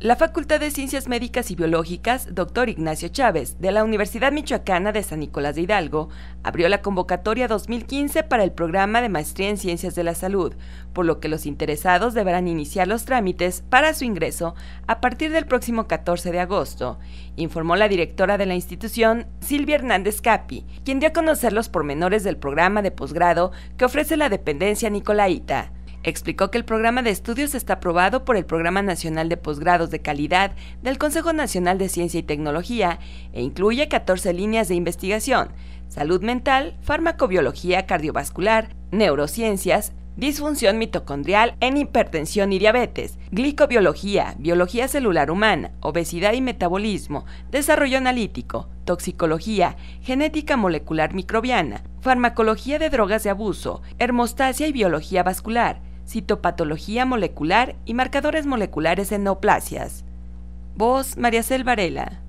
La Facultad de Ciencias Médicas y Biológicas, Dr. Ignacio Chávez, de la Universidad Michoacana de San Nicolás de Hidalgo, abrió la convocatoria 2015 para el programa de Maestría en Ciencias de la Salud, por lo que los interesados deberán iniciar los trámites para su ingreso a partir del próximo 14 de agosto, informó la directora de la institución, Silvia Hernández Capi, quien dio a conocer los pormenores del programa de posgrado que ofrece la dependencia Nicolaita. Explicó que el programa de estudios está aprobado por el Programa Nacional de Posgrados de Calidad del Consejo Nacional de Ciencia y Tecnología e incluye 14 líneas de investigación, salud mental, farmacobiología cardiovascular, neurociencias, disfunción mitocondrial en hipertensión y diabetes, glicobiología, biología celular humana, obesidad y metabolismo, desarrollo analítico, toxicología, genética molecular microbiana, farmacología de drogas de abuso, hermostasia y biología vascular, citopatología molecular y marcadores moleculares en neoplasias. Voz María Cel Varela.